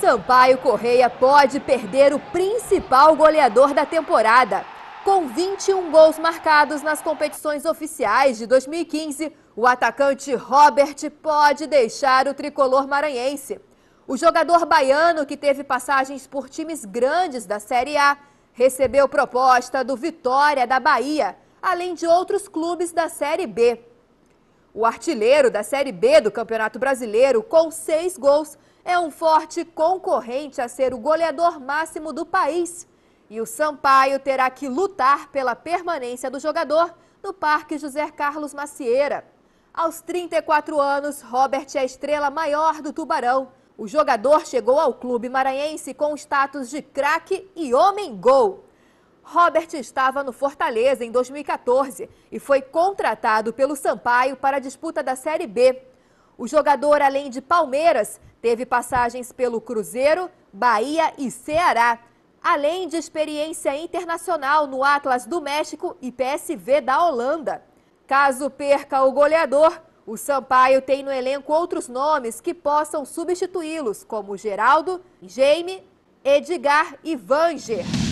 Sampaio Correia pode perder o principal goleador da temporada. Com 21 gols marcados nas competições oficiais de 2015, o atacante Robert pode deixar o tricolor maranhense. O jogador baiano, que teve passagens por times grandes da Série A, recebeu proposta do Vitória da Bahia, além de outros clubes da Série B. O artilheiro da Série B do Campeonato Brasileiro, com seis gols, é um forte concorrente a ser o goleador máximo do país. E o Sampaio terá que lutar pela permanência do jogador no Parque José Carlos Macieira. Aos 34 anos, Robert é a estrela maior do Tubarão. O jogador chegou ao clube maranhense com o status de craque e homem-gol. Robert estava no Fortaleza em 2014 e foi contratado pelo Sampaio para a disputa da Série B. O jogador, além de Palmeiras, teve passagens pelo Cruzeiro, Bahia e Ceará, além de experiência internacional no Atlas do México e PSV da Holanda. Caso perca o goleador, o Sampaio tem no elenco outros nomes que possam substituí-los, como Geraldo, Jaime, Edgar e Vanger.